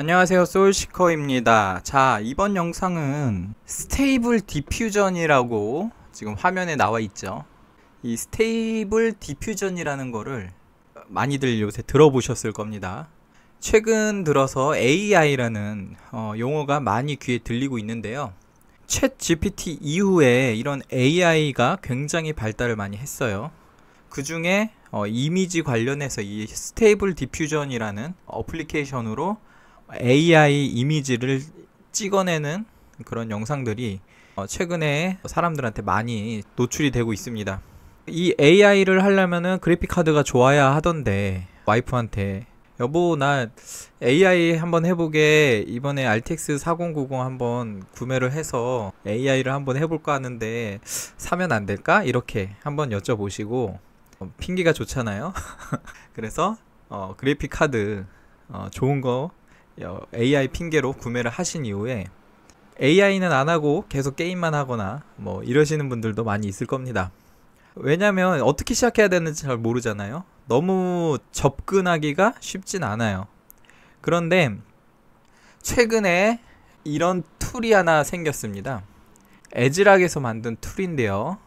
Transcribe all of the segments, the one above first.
안녕하세요 소울시커입니다 자 이번 영상은 스테이블 디퓨전이라고 지금 화면에 나와 있죠 이 스테이블 디퓨전이라는 거를 많이들 요새 들어보셨을 겁니다 최근 들어서 AI라는 어, 용어가 많이 귀에 들리고 있는데요 챗 GPT 이후에 이런 AI가 굉장히 발달을 많이 했어요 그 중에 어, 이미지 관련해서 이 스테이블 디퓨전이라는 어플리케이션으로 AI 이미지를 찍어내는 그런 영상들이 어, 최근에 사람들한테 많이 노출이 되고 있습니다. 이 AI를 하려면은 그래픽 카드가 좋아야 하던데 와이프한테 여보 나 AI 한번 해보게 이번에 RTX 4090 한번 구매를 해서 AI를 한번 해볼까 하는데 사면 안 될까 이렇게 한번 여쭤보시고 어, 핑계가 좋잖아요. 그래서 어, 그래픽 카드 어, 좋은 거 AI 핑계로 구매를 하신 이후에 AI는 안 하고 계속 게임만 하거나 뭐 이러시는 분들도 많이 있을 겁니다. 왜냐면 어떻게 시작해야 되는지 잘 모르잖아요. 너무 접근하기가 쉽진 않아요. 그런데 최근에 이런 툴이 하나 생겼습니다. 에즈락에서 만든 툴인데요.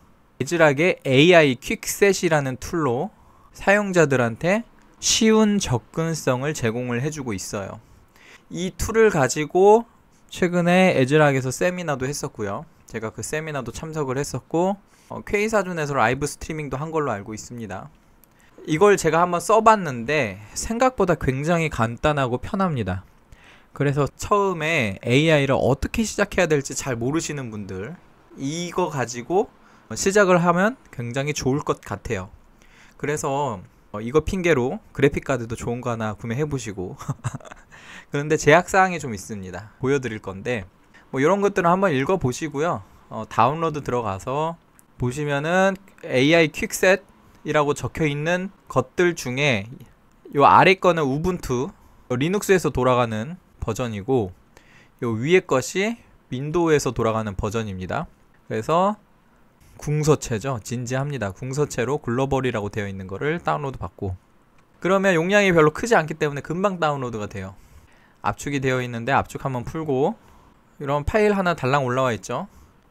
에즈락의 AI 퀵셋이라는 툴로 사용자들한테 쉬운 접근성을 제공을 해주고 있어요. 이 툴을 가지고 최근에 에즈락에서 세미나도 했었고요. 제가 그 세미나도 참석을 했었고 어, 퀘이사준에서 라이브 스트리밍도 한 걸로 알고 있습니다. 이걸 제가 한번 써봤는데 생각보다 굉장히 간단하고 편합니다. 그래서 처음에 AI를 어떻게 시작해야 될지 잘 모르시는 분들 이거 가지고 시작을 하면 굉장히 좋을 것 같아요. 그래서 어, 이거 핑계로 그래픽 카드도 좋은 거 하나 구매해 보시고 그런데 제약사항이 좀 있습니다. 보여드릴 건데 뭐 이런 것들은 한번 읽어보시고요. 어, 다운로드 들어가서 보시면은 AI 퀵셋이라고 적혀있는 것들 중에 요 아래 거는 우분투 리눅스에서 돌아가는 버전이고 요 위에 것이 윈도우에서 돌아가는 버전입니다. 그래서 궁서체죠. 진지합니다. 궁서체로 글로벌이라고 되어 있는 거를 다운로드 받고 그러면 용량이 별로 크지 않기 때문에 금방 다운로드가 돼요. 압축이 되어 있는데 압축 한번 풀고 이런 파일 하나 달랑 올라와 있죠.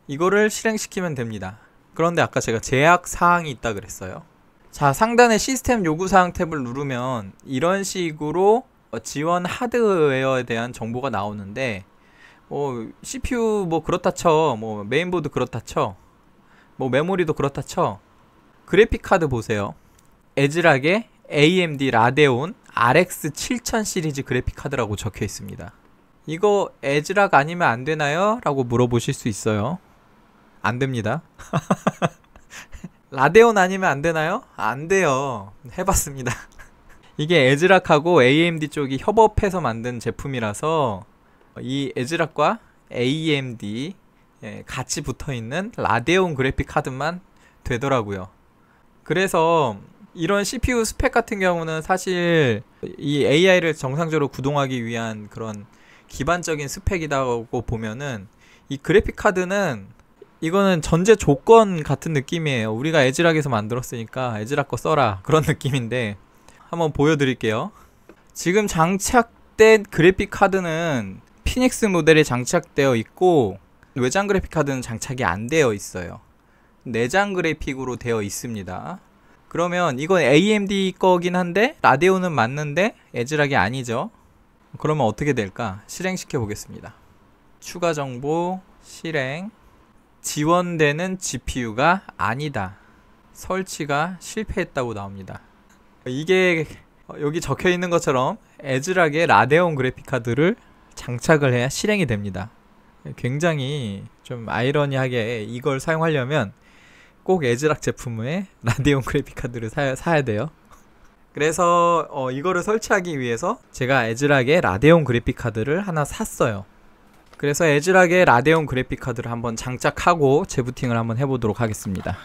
이거를 실행시키면 됩니다. 그런데 아까 제가 제약 사항이 있다 그랬어요. 자, 상단에 시스템 요구 사항 탭을 누르면 이런 식으로 지원 하드웨어에 대한 정보가 나오는데 뭐 CPU 뭐 그렇다 쳐. 뭐 메인보드 그렇다 쳐. 뭐 메모리도 그렇다 쳐. 그래픽 카드 보세요. 에즈락의 AMD 라데온 RX 7000 시리즈 그래픽 카드라고 적혀 있습니다. 이거 에즈락 아니면 안 되나요? 라고 물어보실 수 있어요. 안 됩니다. 라데온 아니면 안 되나요? 안 돼요. 해봤습니다. 이게 에즈락하고 AMD 쪽이 협업해서 만든 제품이라서 이 에즈락과 AMD 예, 같이 붙어 있는 라데온 그래픽 카드만 되더라고요. 그래서 이런 CPU 스펙 같은 경우는 사실 이 AI를 정상적으로 구동하기 위한 그런 기반적인 스펙이라고 보면은 이 그래픽 카드는 이거는 전제 조건 같은 느낌이에요. 우리가 에즈락에서 만들었으니까 에즈락 거 써라 그런 느낌인데 한번 보여드릴게요. 지금 장착된 그래픽 카드는 피닉스 모델이 장착되어 있고 외장 그래픽 카드는 장착이 안 되어 있어요. 내장 그래픽으로 되어 있습니다. 그러면 이건 AMD 거긴 한데 라데온은 맞는데 에즈락이 아니죠. 그러면 어떻게 될까? 실행시켜 보겠습니다. 추가 정보 실행 지원되는 GPU가 아니다. 설치가 실패했다고 나옵니다. 이게 여기 적혀 있는 것처럼 에즈락의 라데온 그래픽 카드를 장착을 해야 실행이 됩니다. 굉장히 좀 아이러니하게 이걸 사용하려면 꼭 에즈락 제품의 라디온 그래픽 카드를 사, 사야 돼요. 그래서 어, 이거를 설치하기 위해서 제가 에즈락의 라디온 그래픽 카드를 하나 샀어요. 그래서 에즈락의 라데온 그래픽 카드를 한번 장착하고 재부팅을 한번 해보도록 하겠습니다.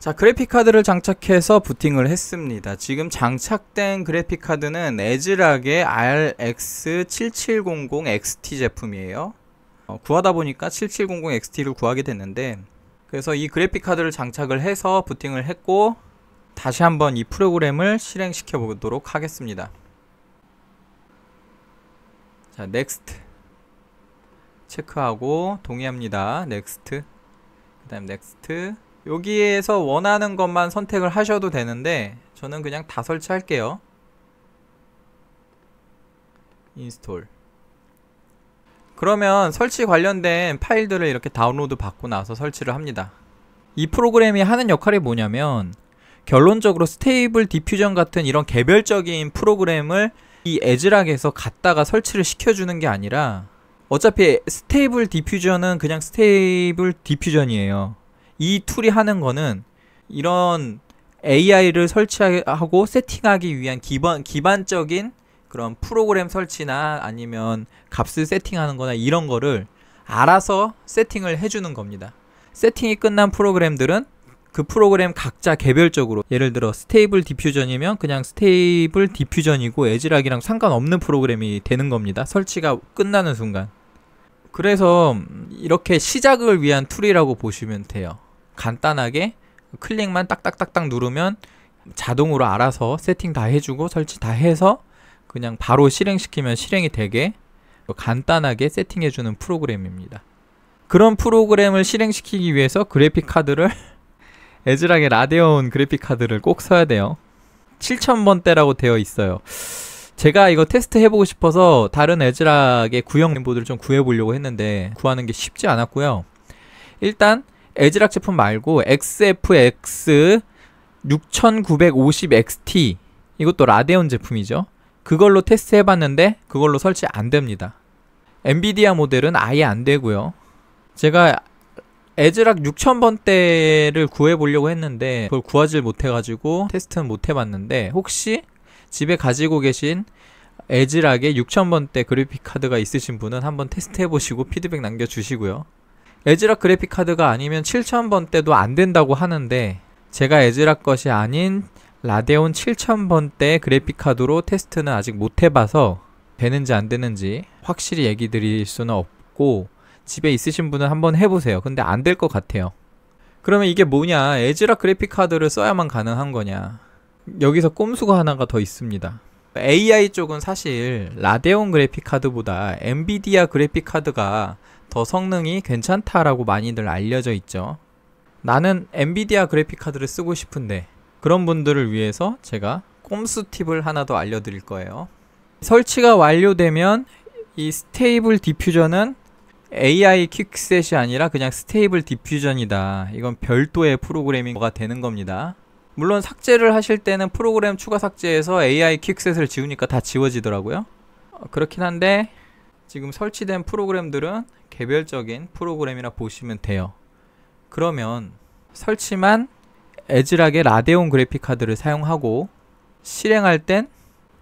자 그래픽 카드를 장착해서 부팅을 했습니다. 지금 장착된 그래픽 카드는 에즈락의 RX7700 XT 제품이에요. 어, 구하다 보니까 7700 XT를 구하게 됐는데 그래서 이 그래픽 카드를 장착을 해서 부팅을 했고 다시 한번 이 프로그램을 실행시켜 보도록 하겠습니다. 자, 넥스트 체크하고 동의합니다. 넥스트 그다음 넥스트 여기에서 원하는 것만 선택을 하셔도 되는데 저는 그냥 다 설치할게요. 인스톨 그러면 설치 관련된 파일들을 이렇게 다운로드 받고 나서 설치를 합니다. 이 프로그램이 하는 역할이 뭐냐면 결론적으로 스테이블 디퓨전 같은 이런 개별적인 프로그램을 이 에즈락에서 갖다가 설치를 시켜주는 게 아니라 어차피 스테이블 디퓨전은 그냥 스테이블 디퓨전이에요. 이 툴이 하는 거는 이런 AI를 설치하고 세팅하기 위한 기본 기반적인 그런 프로그램 설치나 아니면 값을 세팅하는 거나 이런 거를 알아서 세팅을 해주는 겁니다. 세팅이 끝난 프로그램들은 그 프로그램 각자 개별적으로 예를 들어 스테이블 디퓨전이면 그냥 스테이블 디퓨전이고 에지락이랑 상관없는 프로그램이 되는 겁니다. 설치가 끝나는 순간. 그래서 이렇게 시작을 위한 툴이라고 보시면 돼요. 간단하게 클릭만 딱딱딱딱 누르면 자동으로 알아서 세팅 다 해주고 설치 다 해서 그냥 바로 실행시키면 실행이 되게 간단하게 세팅해주는 프로그램입니다. 그런 프로그램을 실행시키기 위해서 그래픽 카드를 에즈락의 라데온 그래픽 카드를 꼭 써야 돼요. 7000번대라고 되어 있어요. 제가 이거 테스트 해보고 싶어서 다른 에즈락의 구형 멤버들을 좀 구해보려고 했는데 구하는 게 쉽지 않았고요. 일단 에즈락 제품 말고 XFX 6950XT 이것도 라데온 제품이죠. 그걸로 테스트 해봤는데 그걸로 설치 안 됩니다. 엔비디아 모델은 아예 안 되고요. 제가 에즈락 6000번대를 구해보려고 했는데 그걸 구하지 못해가지고 테스트는 못해봤는데 혹시 집에 가지고 계신 에즈락의 6000번대 그래픽 카드가 있으신 분은 한번 테스트 해보시고 피드백 남겨주시고요. 에즈락 그래픽 카드가 아니면 7000번대도 안 된다고 하는데 제가 에즈락 것이 아닌 라데온 7000번대 그래픽 카드로 테스트는 아직 못 해봐서 되는지 안 되는지 확실히 얘기 드릴 수는 없고 집에 있으신 분은 한번 해보세요. 근데 안 될 것 같아요. 그러면 이게 뭐냐? 에즈라 그래픽 카드를 써야만 가능한 거냐? 여기서 꼼수가 하나가 더 있습니다. AI 쪽은 사실 라데온 그래픽 카드보다 엔비디아 그래픽 카드가 더 성능이 괜찮다라고 많이들 알려져 있죠. 나는 엔비디아 그래픽 카드를 쓰고 싶은데 그런 분들을 위해서 제가 꼼수 팁을 하나 더 알려드릴 거예요. 설치가 완료되면 이 스테이블 디퓨전은 AI 퀵셋이 아니라 그냥 스테이블 디퓨전이다. 이건 별도의 프로그래밍가 되는 겁니다. 물론 삭제를 하실 때는 프로그램 추가 삭제해서 AI 퀵셋을 지우니까 다 지워지더라고요. 어, 그렇긴 한데 지금 설치된 프로그램들은 개별적인 프로그램이라 보시면 돼요. 그러면 설치만 에즈락의 라데온 그래픽 카드를 사용하고 실행할 땐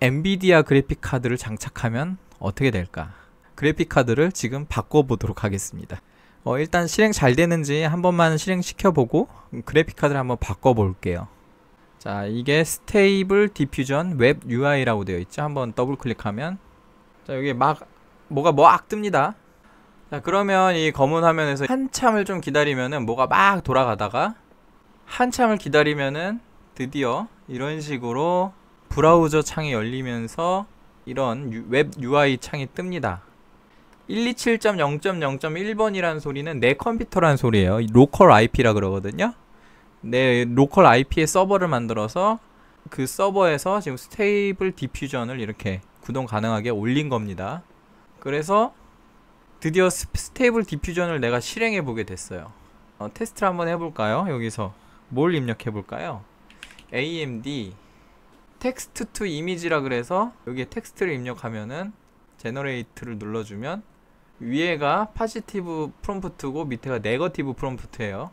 엔비디아 그래픽 카드를 장착하면 어떻게 될까? 그래픽 카드를 지금 바꿔보도록 하겠습니다. 어, 일단 실행 잘 되는지 한 번만 실행시켜보고 그래픽 카드를 한번 바꿔볼게요. 자, 이게 스테이블 디퓨전 웹 UI라고 되어 있죠. 한번 더블 클릭하면 자, 여기 막 뭐가 막 뜹니다. 자, 그러면 이 검은 화면에서 한참을 좀 기다리면은 뭐가 막 돌아가다가 한참을 기다리면은 드디어 이런 식으로 브라우저 창이 열리면서 이런 유, 웹 UI 창이 뜹니다. 127.0.0.1번이라는 소리는 내 컴퓨터라는 소리예요. 로컬 IP라 그러거든요. 내 로컬 IP의 서버를 만들어서 그 서버에서 지금 스테이블 디퓨전을 이렇게 구동 가능하게 올린 겁니다. 그래서 드디어 스테이블 디퓨전을 내가 실행해 보게 됐어요. 어, 테스트를 한번 해볼까요? 여기서 뭘 입력해 볼까요? AMD 텍스트 투 이미지라 그래서 여기에 텍스트를 입력하면은 제너레이트를 눌러주면 위에가 파시티브 프롬프트고 밑에가 네거티브 프롬프트예요.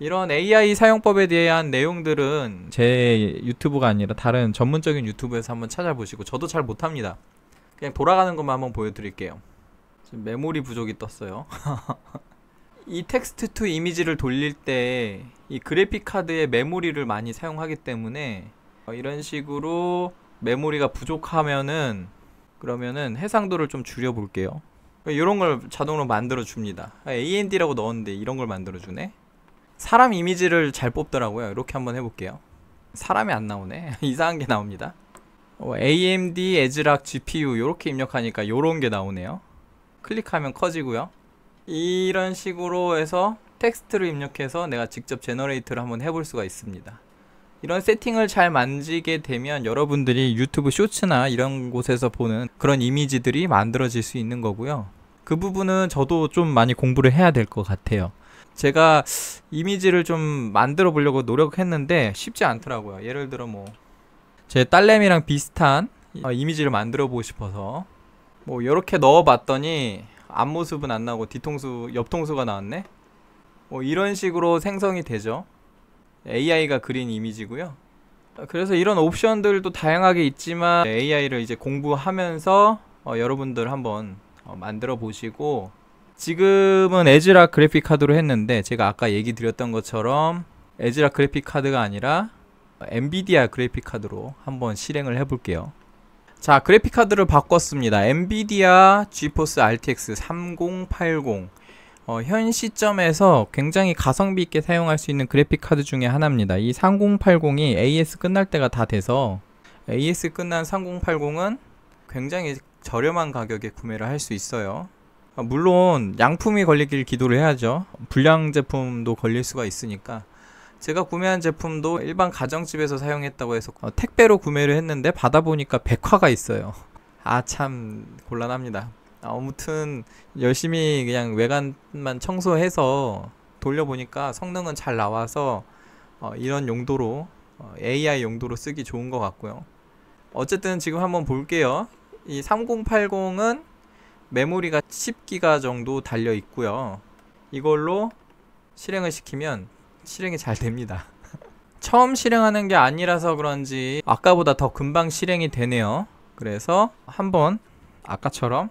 이런 AI 사용법에 대한 내용들은 제 유튜브가 아니라 다른 전문적인 유튜브에서 한번 찾아보시고 저도 잘 못합니다. 그냥 돌아가는 것만 한번 보여드릴게요. 지금 메모리 부족이 떴어요. 이 텍스트 투 이미지를 돌릴 때이 그래픽 카드에 메모리를 많이 사용하기 때문에 어, 이런 식으로 메모리가 부족하면은 그러면은 해상도를 좀 줄여 볼게요 그러니까 이런 걸 자동으로 만들어 줍니다 아, AND라고 넣었는데 이런 걸 만들어 주네 사람 이미지를 잘 뽑더라고요 이렇게 한번 해볼게요 사람이 안 나오네 이상한 게 나옵니다 어, AMD 에즈락 GPU 이렇게 입력하니까 이런게 나오네요 클릭하면 커지고요 이런 식으로 해서 텍스트를 입력해서 내가 직접 제너레이트를 한번 해볼 수가 있습니다. 이런 세팅을 잘 만지게 되면 여러분들이 유튜브 쇼츠나 이런 곳에서 보는 그런 이미지들이 만들어질 수 있는 거고요. 그 부분은 저도 좀 많이 공부를 해야 될 것 같아요. 제가 이미지를 좀 만들어 보려고 노력했는데 쉽지 않더라고요. 예를 들어 뭐 제 딸내미랑 비슷한 어, 이미지를 만들어 보고 싶어서 뭐 이렇게 넣어 봤더니 앞모습은 안나고 뒤통수, 옆통수가 나왔네. 뭐 이런 식으로 생성이 되죠. AI가 그린 이미지고요. 그래서 이런 옵션들도 다양하게 있지만 AI를 이제 공부하면서 어, 여러분들 한번 어, 만들어 보시고 지금은 에즈라 그래픽 카드로 했는데 제가 아까 얘기 드렸던 것처럼 에즈라 그래픽 카드가 아니라 엔비디아 그래픽 카드로 한번 실행을 해볼게요. 자 그래픽 카드를 바꿨습니다. 엔비디아 GeForce RTX 3080 어, 현 시점에서 굉장히 가성비 있게 사용할 수 있는 그래픽 카드 중에 하나입니다. 이 3080이 AS 끝날 때가 다 돼서 AS 끝난 3080은 굉장히 저렴한 가격에 구매를 할 수 있어요. 어, 물론 양품이 걸리길 기도를 해야죠. 불량 제품도 걸릴 수가 있으니까 제가 구매한 제품도 일반 가정집에서 사용했다고 해서 어, 택배로 구매를 했는데 받아보니까 백화가 있어요. 아 참 곤란합니다. 아무튼 열심히 그냥 외관만 청소해서 돌려보니까 성능은 잘 나와서 어, 이런 용도로 어, AI 용도로 쓰기 좋은 것 같고요. 어쨌든 지금 한번 볼게요. 이 3080은 메모리가 10기가 정도 달려 있고요. 이걸로 실행을 시키면 실행이 잘 됩니다. 처음 실행하는 게 아니라서 그런지 아까보다 더 금방 실행이 되네요. 그래서 한번 아까처럼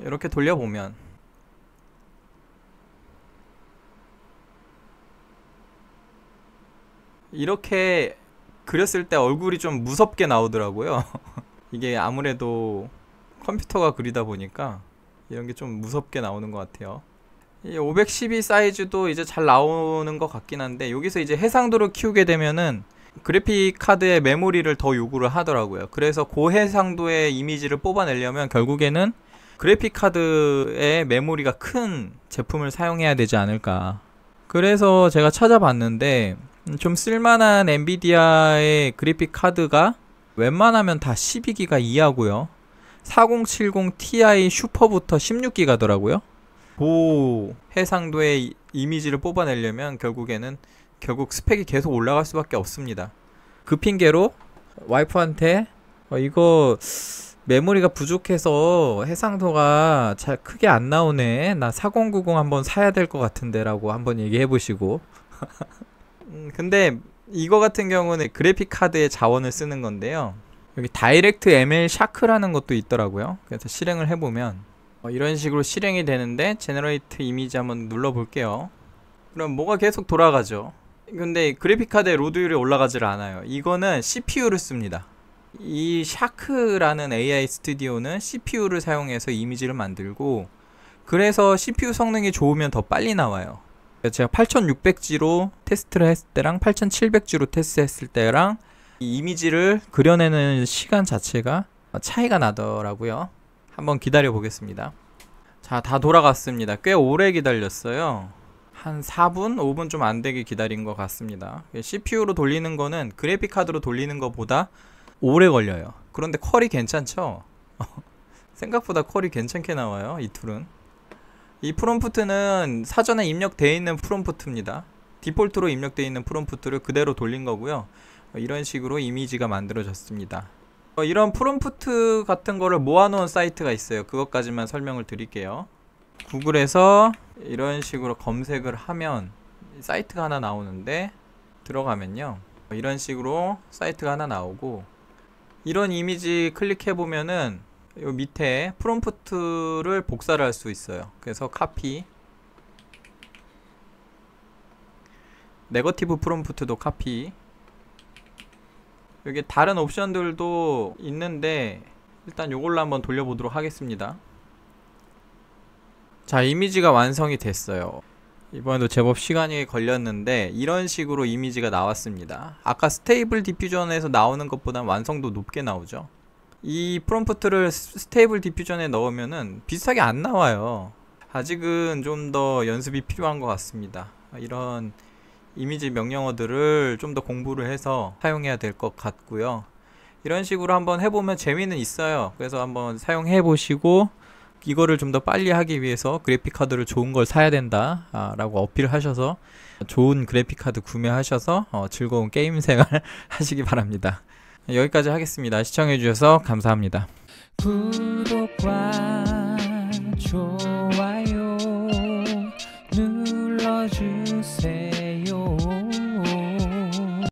이렇게 돌려보면 이렇게 그렸을 때 얼굴이 좀 무섭게 나오더라고요 이게 아무래도 컴퓨터가 그리다 보니까 이런 게 좀 무섭게 나오는 것 같아요 이512 사이즈도 이제 잘 나오는 것 같긴 한데 여기서 이제 해상도를 키우게 되면은 그래픽 카드의 메모리를 더 요구를 하더라고요 그래서 고해상도의 이미지를 뽑아내려면 결국에는 그래픽 카드의 메모리가 큰 제품을 사용해야 되지 않을까. 그래서 제가 찾아봤는데 음, 좀 쓸만한 엔비디아의 그래픽 카드가 웬만하면 다 12기가 이하고요. 4070 Ti 슈퍼부터 16기가더라고요. 고 그 해상도의 이미지를 뽑아내려면 결국에는 결국 스펙이 계속 올라갈 수밖에 없습니다. 그 핑계로 와이프한테 어, 이거 메모리가 부족해서 해상도가 잘 크게 안 나오네. 나 4090 한번 사야 될 것 같은데 라고 한번 얘기해 보시고. 음, 근데 이거 같은 경우는 그래픽 카드의 자원을 쓰는 건데요. 여기 다이렉트 ML 샤크라는 것도 있더라고요. 그래서 실행을 해보면 어, 이런 식으로 실행이 되는데 제너레이트 이미지 한번 눌러볼게요. 그럼 뭐가 계속 돌아가죠. 근데 그래픽 카드의 로드율이 올라가질 않아요. 이거는 CPU를 씁니다. 이 샤크라는 AI 스튜디오는 CPU를 사용해서 이미지를 만들고 그래서 CPU 성능이 좋으면 더 빨리 나와요. 제가 8600G로 테스트를 했을 때랑 8700G로 테스트했을 때랑 이 이미지를 그려내는 시간 자체가 차이가 나더라고요. 한번 기다려 보겠습니다. 자, 다 돌아갔습니다. 꽤 오래 기다렸어요. 한 4분, 5분 좀 안 되게 기다린 것 같습니다. CPU로 돌리는 거는 그래픽카드로 돌리는 것보다 오래 걸려요. 그런데 퀄이 괜찮죠? 생각보다 퀄이 괜찮게 나와요. 이 툴은. 이 프롬프트는 사전에 입력되어 있는 프롬프트입니다. 디폴트로 입력되어 있는 프롬프트를 그대로 돌린 거고요. 이런 식으로 이미지가 만들어졌습니다. 어, 이런 프롬프트 같은 거를 모아놓은 사이트가 있어요. 그것까지만 설명을 드릴게요. 구글에서 이런 식으로 검색을 하면 사이트가 하나 나오는데 들어가면요. 이런 식으로 사이트가 하나 나오고 이런 이미지 클릭해 보면은 요 밑에 프롬프트를 복사를 할 수 있어요. 그래서 카피 네거티브 프롬프트도 카피 여기 다른 옵션들도 있는데 일단 요걸로 한번 돌려보도록 하겠습니다 자 이미지가 완성이 됐어요 이번에도 제법 시간이 걸렸는데 이런 식으로 이미지가 나왔습니다. 아까 스테이블 디퓨전에서 나오는 것보다 완성도 높게 나오죠. 이 프롬프트를 스테이블 디퓨전에 넣으면은 비슷하게 안 나와요. 아직은 좀 더 연습이 필요한 것 같습니다. 이런 이미지 명령어들을 좀 더 공부를 해서 사용해야 될 것 같고요. 이런 식으로 한번 해보면 재미는 있어요. 그래서 한번 사용해 보시고 이거를 좀 더 빨리 하기 위해서 그래픽카드를 좋은 걸 사야 된다 아, 라고 어필을 하셔서 좋은 그래픽카드 구매하셔서 어, 즐거운 게임 생활 하시기 바랍니다 여기까지 하겠습니다 시청해주셔서 감사합니다 구독과 좋아요